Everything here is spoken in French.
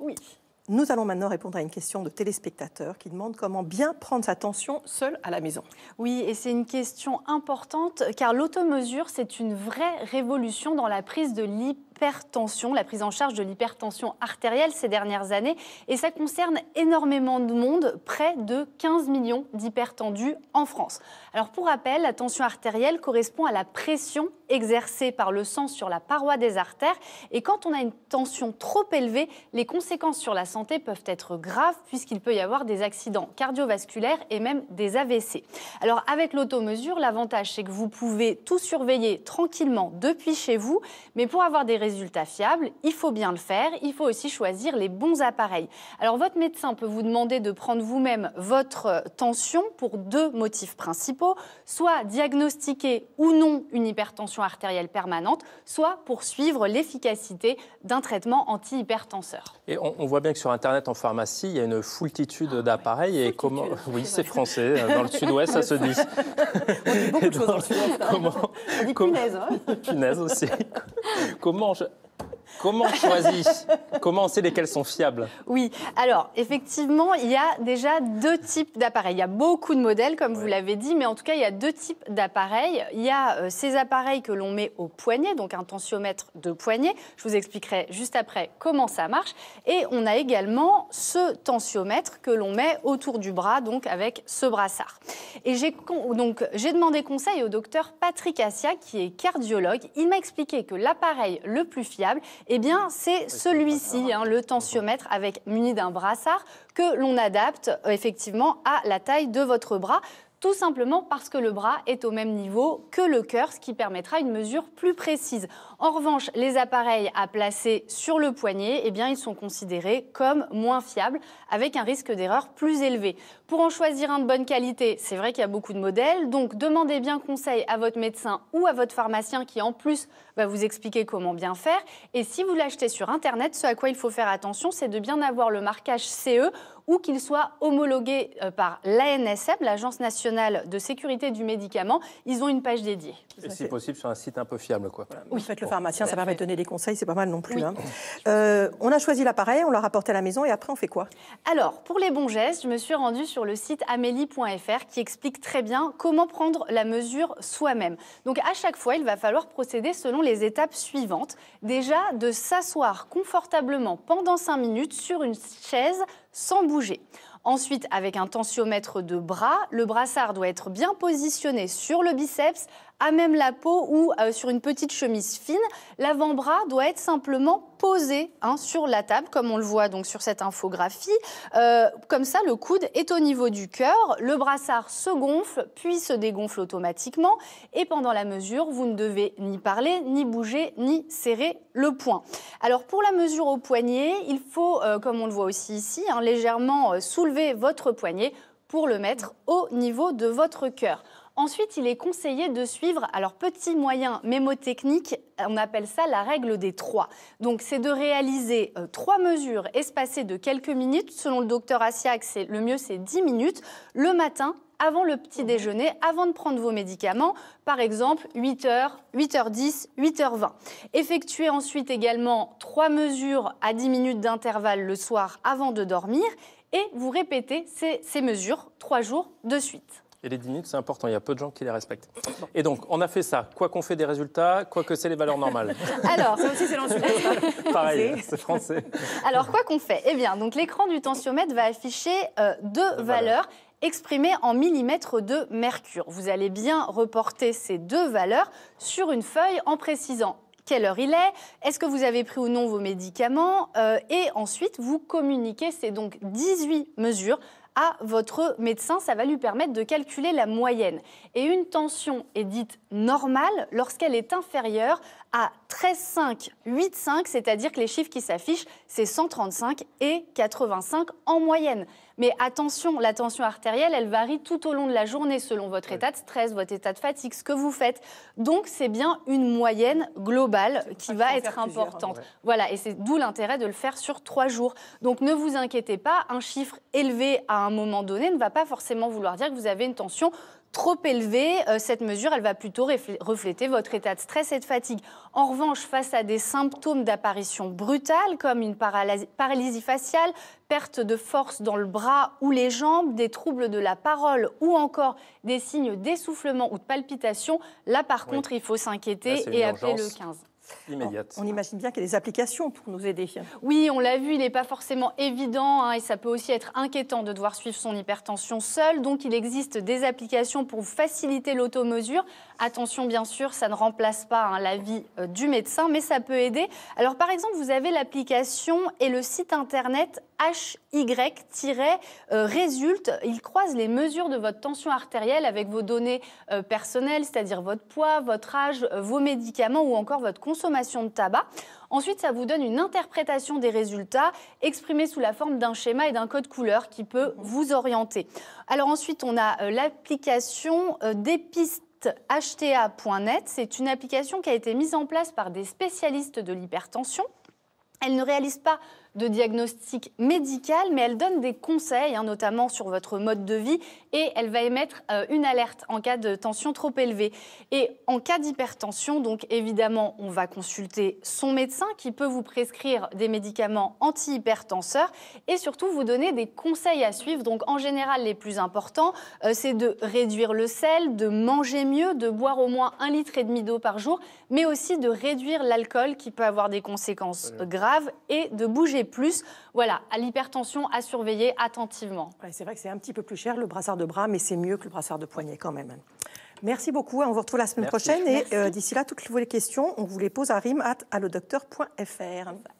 Oui. Nous allons maintenant répondre à une question de téléspectateur qui demande comment bien prendre sa tension seule à la maison. Oui, et c'est une question importante car l'automesure, c'est une vraie révolution dans la prise de l'hypertension, la prise en charge de l'hypertension artérielle ces dernières années. Et ça concerne énormément de monde, près de 15 millions d'hypertendus en France. Alors pour rappel, la tension artérielle correspond à la pression exercée par le sang sur la paroi des artères. Et quand on a une tension trop élevée, les conséquences sur la santé peuvent être graves puisqu'il peut y avoir des accidents cardiovasculaires et même des AVC. Alors avec mesure, l'avantage c'est que vous pouvez tout surveiller tranquillement depuis chez vous. Mais pour avoir des Résultat fiable, il faut bien le faire, il faut aussi choisir les bons appareils. Alors votre médecin peut vous demander de prendre vous-même votre tension pour deux motifs principaux, soit diagnostiquer ou non une hypertension artérielle permanente, soit poursuivre l'efficacité d'un traitement antihypertenseur. Et on, voit bien que sur Internet, en pharmacie, il y a une foultitude ah d'appareils. et comment... Oui, ah c'est français. Euh, dans le sud-ouest, ça se dit. On dit beaucoup de choses dans sud-ouest. Comment... On dit hein. aussi. Comment je... Comment on Comment on sait lesquels sont fiables Oui, alors effectivement, il y a déjà deux types d'appareils. Il y a beaucoup de modèles, comme vous l'avez dit, mais en tout cas, il y a deux types d'appareils. Il y a euh, ces appareils que l'on met au poignet, donc un tensiomètre de poignet. Je vous expliquerai juste après comment ça marche. Et on a également ce tensiomètre que l'on met autour du bras, donc avec ce brassard. Et j'ai donc j'ai demandé conseil au docteur Patrick Assia, qui est cardiologue. Il m'a expliqué que l'appareil le plus fiable est eh bien, c'est celui-ci, hein, le tensiomètre, avec muni d'un brassard, que l'on adapte euh, effectivement à la taille de votre bras tout simplement parce que le bras est au même niveau que le cœur, ce qui permettra une mesure plus précise. En revanche, les appareils à placer sur le poignet, eh bien, ils sont considérés comme moins fiables, avec un risque d'erreur plus élevé. Pour en choisir un de bonne qualité, c'est vrai qu'il y a beaucoup de modèles, donc demandez bien conseil à votre médecin ou à votre pharmacien qui, en plus, va vous expliquer comment bien faire. Et si vous l'achetez sur Internet, ce à quoi il faut faire attention, c'est de bien avoir le marquage CE ou qu'ils soit homologué euh, par l'ANSM, l'Agence nationale de sécurité du médicament. Ils ont une page dédiée. Et si possible sur un site un peu fiable. Quoi. Oui, le pharmacien, ça permet de donner des conseils, c'est pas mal non plus. Hein. Euh, on a choisi l'appareil, on l'a rapporté à la maison et après on fait quoi Alors, pour les bons gestes, je me suis rendue sur le site amélie.fr qui explique très bien comment prendre la mesure soi-même. Donc à chaque fois, il va falloir procéder selon les étapes suivantes. Déjà, de s'asseoir confortablement pendant 5 minutes sur une chaise sans bouger Ensuite, avec un tensiomètre de bras, le brassard doit être bien positionné sur le biceps à même la peau ou euh, sur une petite chemise fine. L'avant-bras doit être simplement posé hein, sur la table, comme on le voit donc sur cette infographie. Euh, comme ça, le coude est au niveau du cœur, le brassard se gonfle, puis se dégonfle automatiquement. Et pendant la mesure, vous ne devez ni parler, ni bouger, ni serrer le poing. Alors pour la mesure au poignet, il faut, euh, comme on le voit aussi ici, hein, légèrement soulever votre poignet pour le mettre au niveau de votre cœur. Ensuite, il est conseillé de suivre, alors petit, moyen, mémotechnique, on appelle ça la règle des trois. Donc c'est de réaliser euh, trois mesures espacées de quelques minutes. Selon le docteur Assiak, le mieux c'est 10 minutes, le matin, avant le petit déjeuner, avant de prendre vos médicaments, par exemple 8h, 8h10, 8h20. Effectuez ensuite également trois mesures à 10 minutes d'intervalle le soir avant de dormir et vous répétez ces mesures trois jours de suite et les minutes, c'est important. Il y a peu de gens qui les respectent. Et donc, on a fait ça. Quoi qu'on fait des résultats, quoi que c'est les valeurs normales. Alors, ça aussi, c'est l'enjeu. Pareil, c'est français. Alors, quoi qu'on fait Eh bien, donc l'écran du tensiomètre va afficher euh, deux, valeurs. exprimées en millimètres de mercure. Vous allez bien reporter ces deux valeurs sur une feuille en précisant quelle heure il est, est-ce que vous avez pris ou non vos médicaments, euh, et ensuite vous communiquez ces donc 18 mesures à votre médecin. Ça va lui permettre de calculer la moyenne. Et une tension est dite normale lorsqu'elle est inférieure à 13,5, 8,5, c'est-à-dire que les chiffres qui s'affichent, c'est 135 et 85 en moyenne. Mais attention, la tension artérielle, elle varie tout au long de la journée selon votre état de stress, votre état de fatigue, ce que vous faites. Donc, c'est bien une moyenne globale qui va être importante. Voilà, et c'est d'où l'intérêt de le faire sur trois jours. Donc, ne vous inquiétez pas, un chiffre élevé à un moment donné ne va pas forcément vouloir dire que vous avez une tension trop élevée. Euh, cette mesure, elle va plutôt refléter votre état de stress et de fatigue. En revanche, face à des symptômes d'apparition brutale, comme une paralysie faciale, perte de force dans le bras ou les jambes, des troubles de la parole ou encore des signes d'essoufflement ou de palpitation. Là, par contre, il faut s'inquiéter et appeler le 15. On, imagine bien qu'il y a des applications pour nous aider. Oui, on l'a vu, il n'est pas forcément évident hein, et ça peut aussi être inquiétant de devoir suivre son hypertension seul. Donc il existe des applications pour faciliter l'automesure. Attention, bien sûr, ça ne remplace pas hein, l'avis euh, du médecin, mais ça peut aider. Alors par exemple, vous avez l'application et le site internet HY-résulte. Il croise les mesures de votre tension artérielle avec vos données euh, personnelles, c'est-à-dire votre poids, votre âge, euh, vos médicaments ou encore votre consommation consommation de tabac. Ensuite, ça vous donne une interprétation des résultats exprimés sous la forme d'un schéma et d'un code couleur qui peut mhm. vous orienter. Alors ensuite, on a euh, l'application euh, des pistes hta.net, c'est une application qui a été mise en place par des spécialistes de l'hypertension. Elle ne réalise pas de diagnostic médical, mais elle donne des conseils, hein, notamment sur votre mode de vie, et elle va émettre euh, une alerte en cas de tension trop élevée. Et en cas d'hypertension, donc évidemment, on va consulter son médecin qui peut vous prescrire des médicaments antihypertenseurs et surtout vous donner des conseils à suivre. Donc en général, les plus importants, euh, c'est de réduire le sel, de manger mieux, de boire au moins un litre et demi d'eau par jour, mais aussi de réduire l'alcool qui peut avoir des conséquences graves et de bouger plus, voilà, à l'hypertension à surveiller attentivement. c'est vrai que c'est un petit peu plus cher le brassard de bras, mais c'est mieux que le brassard de poignet quand même. Merci beaucoup. Hein. On vous retrouve la semaine prochaine. Et euh, d'ici là, toutes vos questions, on vous les pose à rime.allodocteur.fr.